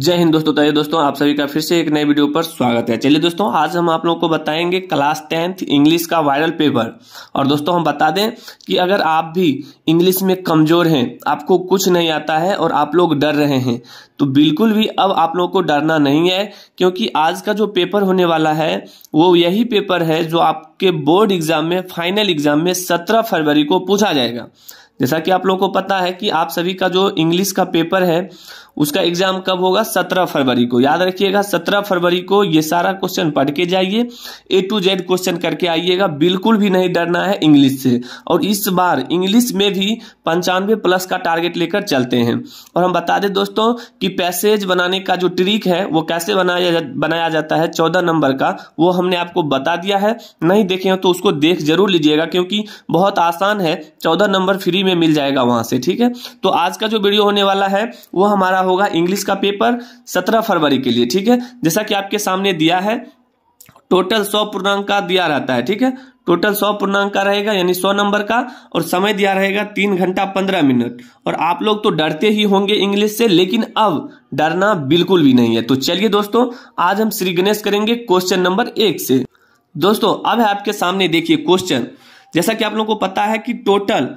जय हिंद दोस्तों तय तो दोस्तों आप सभी का फिर से एक नए वीडियो पर स्वागत है चलिए दोस्तों आज हम आप लोगों को बताएंगे क्लास टेंथ इंग्लिश का वायरल पेपर और दोस्तों हम बता दें कि अगर आप भी इंग्लिश में कमजोर हैं आपको कुछ नहीं आता है और आप लोग डर रहे हैं तो बिल्कुल भी अब आप लोगों को डरना नहीं है क्योंकि आज का जो पेपर होने वाला है वो यही पेपर है जो आपके बोर्ड एग्जाम में फाइनल एग्जाम में सत्रह फरवरी को पूछा जाएगा जैसा कि आप लोगों को पता है कि आप सभी का जो इंग्लिश का पेपर है उसका एग्जाम कब होगा सत्रह फरवरी को याद रखिएगा सत्रह फरवरी को ये सारा क्वेश्चन पढ़ के जाइए ए टू जेड क्वेश्चन करके आइएगा बिल्कुल भी नहीं डरना है इंग्लिश से और इस बार इंग्लिश में भी पंचानवे प्लस का टारगेट लेकर चलते हैं और हम बता दें दोस्तों कि पैसेज बनाने का जो ट्रिक है वो कैसे बनाया जा, बनाया जाता है चौदह नंबर का वो हमने आपको बता दिया है नहीं देखे हो तो उसको देख जरूर लीजिएगा क्योंकि बहुत आसान है चौदह नंबर फ्री में मिल जाएगा वहां से ठीक है तो आज का जो वीडियो होने वाला है वो हमारा होगा इंग्लिश का पेपर सत्रह फरवरी के लिए ठीक है जैसा कि आपके सामने दिया है टोटल सौ पूर्णांक का दिया रहता है ठीक है टोटल सौ पूर्णांक का रहेगा यानी सौ नंबर का और समय दिया रहेगा तीन घंटा पंद्रह मिनट और आप लोग तो डरते ही होंगे इंग्लिश से लेकिन अब डरना बिल्कुल भी नहीं है तो चलिए दोस्तों आज हम श्री गणेश करेंगे क्वेश्चन नंबर एक से दोस्तों अब है आपके सामने देखिए क्वेश्चन जैसा कि आप लोगों को पता है कि टोटल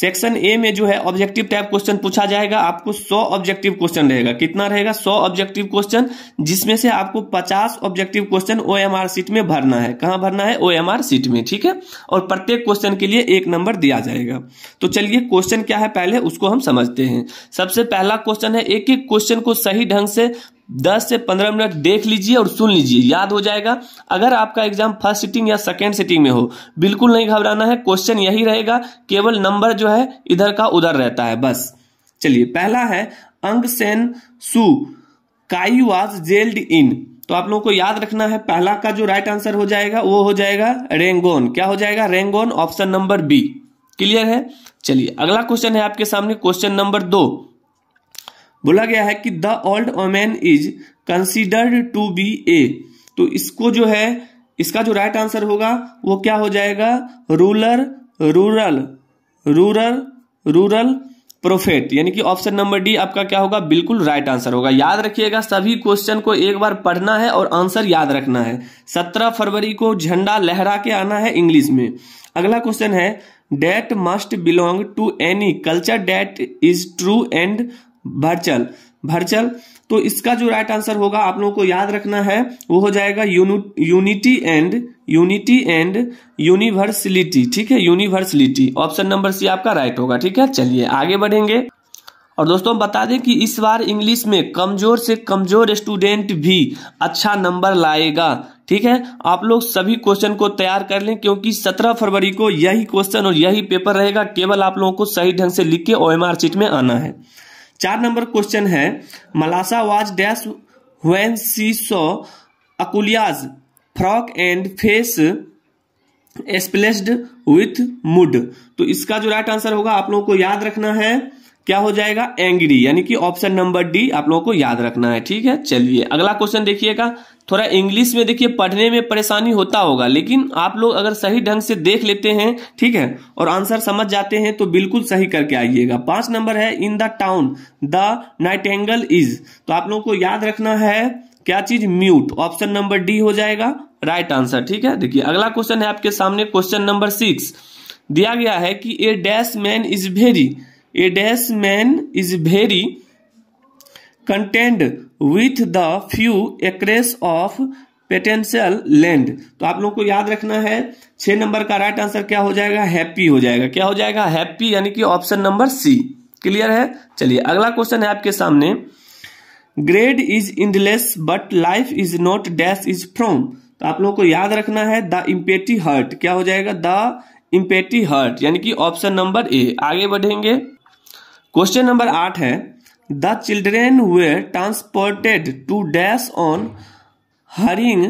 सेक्शन ए में जो है ऑब्जेक्टिव टाइप क्वेश्चन पूछा जाएगा आपको 100 ऑब्जेक्टिव क्वेश्चन रहेगा कितना रहेगा 100 ऑब्जेक्टिव क्वेश्चन जिसमें से आपको 50 ऑब्जेक्टिव क्वेश्चन ओएमआर सीट में भरना है कहाँ भरना है ओ आर सीट में ठीक है और प्रत्येक क्वेश्चन के लिए एक नंबर दिया जाएगा तो चलिए क्वेश्चन क्या है पहले उसको हम समझते हैं सबसे पहला क्वेश्चन है एक एक क्वेश्चन को सही ढंग से 10 से 15 मिनट देख लीजिए और सुन लीजिए याद हो जाएगा अगर आपका एग्जाम फर्स्ट सिटिंग या सेकेंड सिटिंग में हो बिल्कुल नहीं घबराना है क्वेश्चन यही रहेगा केवल नंबर जो है इधर का उधर रहता है बस चलिए पहला है अंग सेन सु काई वाज जेल्ड इन तो आप लोगों को याद रखना है पहला का जो राइट आंसर हो जाएगा वो हो जाएगा रेंगोन क्या हो जाएगा रेंगोन ऑप्शन नंबर बी क्लियर है चलिए अगला क्वेश्चन है आपके सामने क्वेश्चन नंबर दो बोला गया है कि the old woman is considered to be a तो इसको जो है इसका जो राइट आंसर होगा वो क्या हो जाएगा ruler rural rural rural prophet यानी कि ऑप्शन नंबर डी आपका क्या होगा बिल्कुल राइट आंसर होगा याद रखिएगा सभी क्वेश्चन को एक बार पढ़ना है और आंसर याद रखना है सत्रह फरवरी को झंडा लहरा के आना है इंग्लिश में अगला क्वेश्चन है that must belong to any culture that is true and भरचल भरचल तो इसका जो राइट आंसर होगा आप लोगों को याद रखना है वो हो जाएगा unity and unity and universality ठीक है यूनिवर्सलिटी ऑप्शन नंबर सी आपका राइट होगा ठीक है चलिए आगे बढ़ेंगे और दोस्तों बता दें कि इस बार इंग्लिश में कमजोर से कमजोर स्टूडेंट भी अच्छा नंबर लाएगा ठीक है आप लोग सभी क्वेश्चन को तैयार कर लें क्योंकि 17 फरवरी को यही क्वेश्चन और यही पेपर रहेगा केवल आप लोगों को सही ढंग से लिख के ओ शीट में आना है चार नंबर क्वेश्चन है मलासा was dash when she saw अकुलियाज frock and face splashed with mud तो इसका जो राइट आंसर होगा आप लोगों को याद रखना है क्या हो जाएगा एंग्री यानी कि ऑप्शन नंबर डी आप लोगों को याद रखना है ठीक है चलिए अगला क्वेश्चन देखिएगा थोड़ा इंग्लिश में देखिए पढ़ने में परेशानी होता होगा लेकिन आप लोग अगर सही ढंग से देख लेते हैं ठीक है और आंसर समझ जाते हैं तो बिल्कुल सही करके आइएगा पांच नंबर है in the town the nightingale is तो आप लोगों को याद रखना है क्या चीज म्यूट ऑप्शन नंबर डी हो जाएगा राइट आंसर ठीक है देखिए अगला क्वेश्चन है आपके सामने क्वेश्चन नंबर सिक्स दिया गया है कि a dash man is very a dash man is very content with the few acres of potential land तो आप लोगों को याद रखना है छह नंबर का राइट आंसर क्या हो जाएगा हैप्पी हो जाएगा क्या हो जाएगा हैप्पी यानी कि ऑप्शन नंबर सी क्लियर है चलिए अगला क्वेश्चन है आपके सामने greed is endless but life is not dash is from तो आप लोगों को याद रखना है द इम्पेटी हर्ट क्या हो जाएगा द इम्पेटी हर्ट यानी कि ऑप्शन नंबर ए आगे बढ़ेंगे क्वेश्चन नंबर आठ है the children were transported to dash on hearing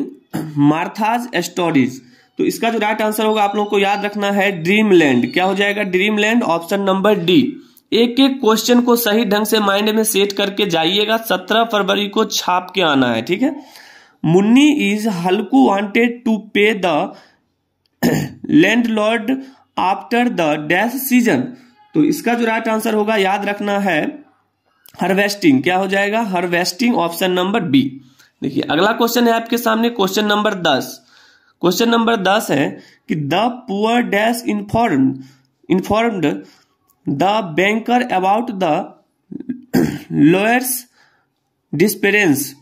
Martha's stories तो इसका जो राइट आंसर होगा आप लोगों को याद रखना है ड्रीमलैंड क्या हो जाएगा ड्रीमलैंड ऑप्शन नंबर डी एक एक क्वेश्चन को सही ढंग से माइंड में सेट करके जाइएगा सत्रह फरवरी को छाप के आना है ठीक है Munni is Halku wanted to pay the landlord after the dash season तो इसका जो राइट आंसर होगा याद रखना है हार्वेस्टिंग क्या हो जाएगा हार्वेस्टिंग ऑप्शन नंबर बी देखिए अगला क्वेश्चन है आपके सामने क्वेश्चन नंबर दस क्वेश्चन नंबर दस है कि the poor dash inform informed the banker about the lawyer's disappearance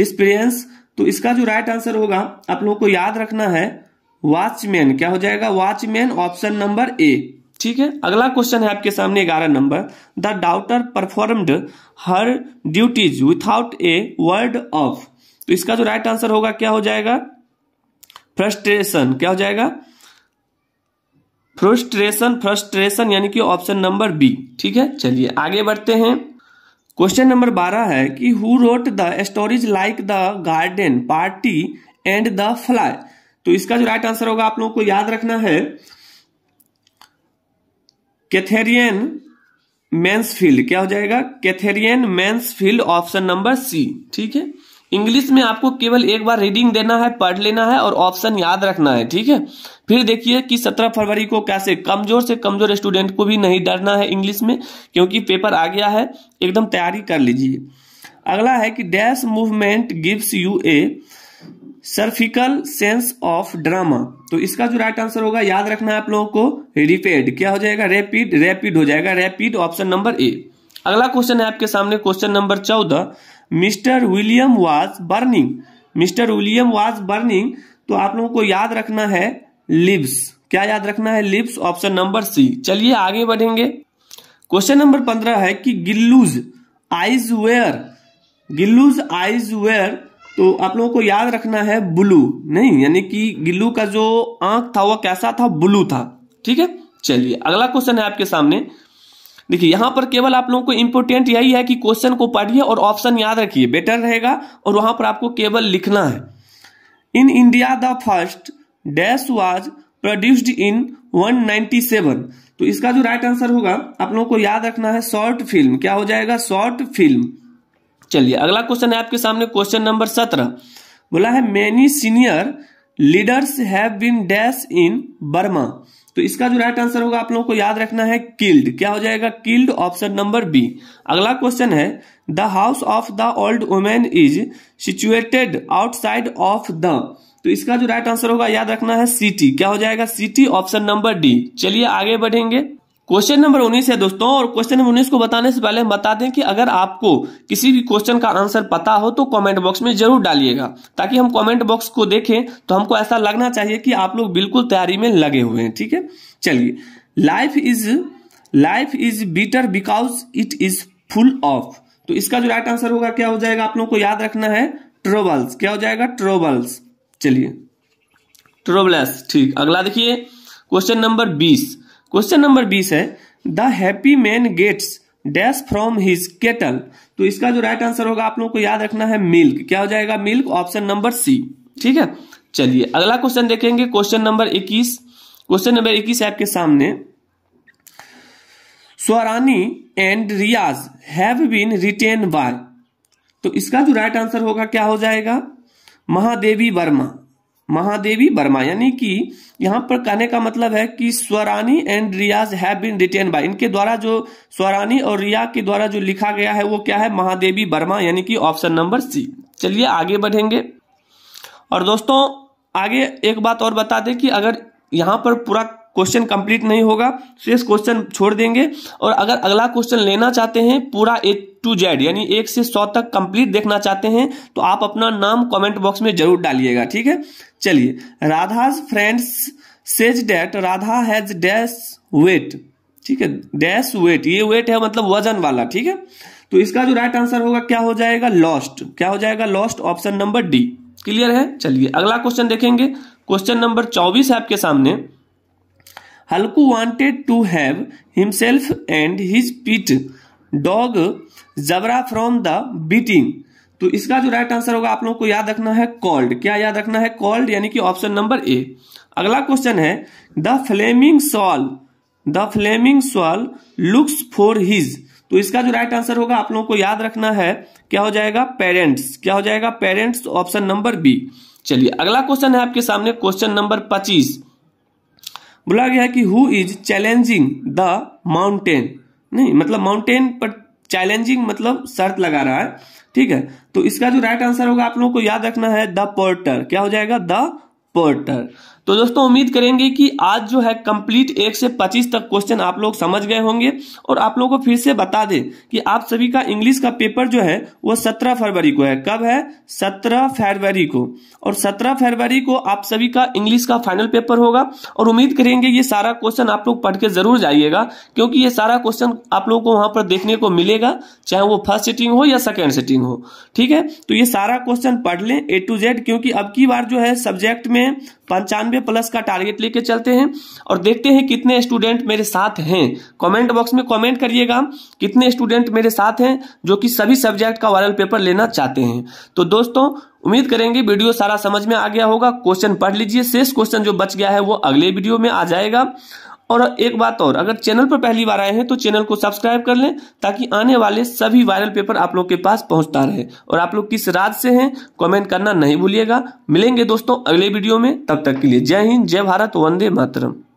disappearance तो इसका जो राइट आंसर होगा आप लोगों को याद रखना है वॉचमैन क्या हो जाएगा वॉचमैन ऑप्शन नंबर ए ठीक है अगला क्वेश्चन है आपके सामने ग्यारह number the daughter performed her duties without a word of तो इसका जो राइट आंसर होगा क्या हो जाएगा फ्रस्ट्रेशन क्या हो जाएगा फ्रस्ट्रेशन फ्रस्ट्रेशन यानी कि ऑप्शन नंबर बी ठीक है चलिए आगे बढ़ते हैं क्वेश्चन नंबर बारह है कि who wrote the stories like the garden party and the fly तो इसका जो राइट आंसर होगा आप लोगों को याद रखना है कैथेरियन फील्ड क्या हो जाएगा कैथेरियन फील्ड ऑप्शन नंबर सी ठीक है इंग्लिश में आपको केवल एक बार रीडिंग देना है पढ़ लेना है और ऑप्शन याद रखना है ठीक है फिर देखिए कि 17 फरवरी को कैसे कमजोर से कमजोर स्टूडेंट को भी नहीं डरना है इंग्लिश में क्योंकि पेपर आ गया है एकदम तैयारी कर लीजिए अगला है कि dash movement gives you a superficial sense of drama तो इसका जो राइट आंसर होगा याद रखना है आप लोगों को रिपेड क्या हो जाएगा रैपिड रैपिड हो जाएगा रैपिड ऑप्शन नंबर ए अगला क्वेश्चन है आपके सामने क्वेश्चन नंबर चौदह mister William was burning mister William was burning तो आप लोगों को याद रखना है लिप्स क्या याद रखना है लिप्स ऑप्शन नंबर सी चलिए आगे बढ़ेंगे क्वेश्चन नंबर पंद्रह है कि Gillu's eyes were Gillu's eyes were तो आप लोगों को याद रखना है ब्लू नहीं यानी कि गिल्लू का जो आंख था वह कैसा था ब्लू था ठीक है चलिए अगला क्वेश्चन है आपके सामने देखिए यहां पर केवल आप लोगों को इंपोर्टेंट यही है कि क्वेश्चन को पढ़िए और ऑप्शन याद रखिए बेटर रहेगा और वहां पर आपको केवल लिखना है in India the first dash was produced in 197 तो इसका जो राइट आंसर होगा आप लोगों को याद रखना है शॉर्ट फिल्म क्या हो जाएगा शॉर्ट फिल्म चलिए अगला क्वेश्चन है आपके सामने क्वेश्चन नंबर सत्रह बोला है many senior leaders have been dash in Burma तो इसका जो राइट आंसर होगा आप लोगों को याद रखना है किल्ड क्या हो जाएगा किल्ड ऑप्शन नंबर बी अगला क्वेश्चन है the house of the old women is situated outside of the तो इसका जो राइट आंसर होगा याद रखना है सिटी क्या हो जाएगा सिटी ऑप्शन नंबर डी चलिए आगे बढ़ेंगे क्वेश्चन नंबर उन्नीस है दोस्तों और क्वेश्चन नंबर उन्नीस को बताने से पहले बता दें कि अगर आपको किसी भी क्वेश्चन का आंसर पता हो तो कमेंट बॉक्स में जरूर डालिएगा ताकि हम कमेंट बॉक्स को देखें तो हमको ऐसा लगना चाहिए कि आप लोग बिल्कुल तैयारी में लगे हुए हैं ठीक है चलिए life is life is better because it is full of तो इसका जो राइट आंसर होगा क्या हो जाएगा आप लोग को याद रखना है ट्रोबल्स क्या हो जाएगा ट्रोबल्स चलिए ट्रोबल्स ठीक अगला देखिए क्वेश्चन नंबर बीस क्वेश्चन नंबर बीस है the happy man gets dash from his cattle तो इसका जो राइट आंसर होगा आप लोगों को याद रखना है मिल्क क्या हो जाएगा मिल्क ऑप्शन नंबर सी ठीक है चलिए अगला क्वेश्चन देखेंगे क्वेश्चन नंबर इक्कीस क्वेश्चन नंबर इक्कीस आपके सामने Swarani and Riyaz have been written by तो इसका जो राइट आंसर होगा क्या हो जाएगा महादेवी वर्मा महादेवी वर्मा यानी कि यहाँ पर कहने का मतलब है कि Swarani and Riyaz have been written by इनके द्वारा जो स्वरानी और रिया के द्वारा जो लिखा गया है वो क्या है महादेवी वर्मा यानी कि ऑप्शन नंबर सी चलिए आगे बढ़ेंगे और दोस्तों आगे एक बात और बता दें कि अगर यहाँ पर पूरा क्वेश्चन कंप्लीट नहीं होगा शेष तो क्वेश्चन छोड़ देंगे और अगर अगला क्वेश्चन लेना चाहते हैं पूरा ए टू जेड यानी एक से सौ तक कंप्लीट देखना चाहते हैं तो आप अपना नाम कमेंट बॉक्स में जरूर डालिएगा ठीक है चलिए Radha's friends says that Radha has dash weight ठीक है डैश वेट ये वेट है मतलब वजन वाला ठीक है तो इसका जो राइट आंसर होगा क्या हो जाएगा लॉस्ट क्या हो जाएगा lost option number D clear है चलिए अगला क्वेश्चन देखेंगे क्वेश्चन नंबर चौबीस है आपके सामने Halku wanted to have himself and his pet dog Jabra from the beating तो इसका जो राइट आंसर होगा आप लोगों को याद रखना है कॉल्ड क्या याद रखना है कॉल्ड यानी कि ऑप्शन नंबर ए अगला क्वेश्चन है the flaming soul the flaming soul looks for his तो इसका जो राइट आंसर होगा आप लोगों को याद रखना है क्या हो जाएगा पेरेंट्स क्या हो जाएगा पेरेंट्स ऑप्शन नंबर बी चलिए अगला क्वेश्चन है आपके सामने क्वेश्चन नंबर पच्चीस बोला गया है कि who is challenging the mountain नहीं मतलब माउंटेन पर चैलेंजिंग मतलब शर्त लगा रहा है ठीक है तो इसका जो राइट आंसर होगा आप लोगों को याद रखना है द पोर्टर क्या हो जाएगा द पोर्टर तो दोस्तों उम्मीद करेंगे कि आज जो है कंप्लीट एक से पच्चीस तक क्वेश्चन आप लोग समझ गए होंगे और आप लोगों को फिर से बता दें कि आप सभी का इंग्लिश का पेपर जो है वो सत्रह फरवरी को है कब है सत्रह फरवरी को और सत्रह फरवरी को आप सभी का इंग्लिश का फाइनल पेपर होगा और उम्मीद करेंगे ये सारा क्वेश्चन आप लोग पढ़ के जरूर जाइएगा क्योंकि ये सारा क्वेश्चन आप लोग को वहां पर देखने को मिलेगा चाहे वो फर्स्ट सेटिंग हो या सेकेंड सेटिंग हो ठीक है तो ये सारा क्वेश्चन पढ़ लें ए टू जेड क्योंकि अब की बार जो है सब्जेक्ट में में पंचानवे प्लस का टारगेट लेके चलते हैं और देखते हैं कितने स्टूडेंट मेरे साथ हैं कमेंट बॉक्स में कमेंट करिएगा कितने स्टूडेंट मेरे साथ हैं जो कि सभी सब्जेक्ट का वायरल पेपर लेना चाहते हैं तो दोस्तों उम्मीद करेंगे वीडियो सारा समझ में आ गया होगा क्वेश्चन पढ़ लीजिए शेष क्वेश्चन जो बच गया है वो अगले वीडियो में आ जाएगा और एक बात और अगर चैनल पर पहली बार आए हैं तो चैनल को सब्सक्राइब कर लें ताकि आने वाले सभी वायरल पेपर आप लोग के पास पहुंचता रहे और आप लोग किस राज्य से हैं कमेंट करना नहीं भूलिएगा मिलेंगे दोस्तों अगले वीडियो में तब तक के लिए जय हिंद जय भारत वंदे मातरम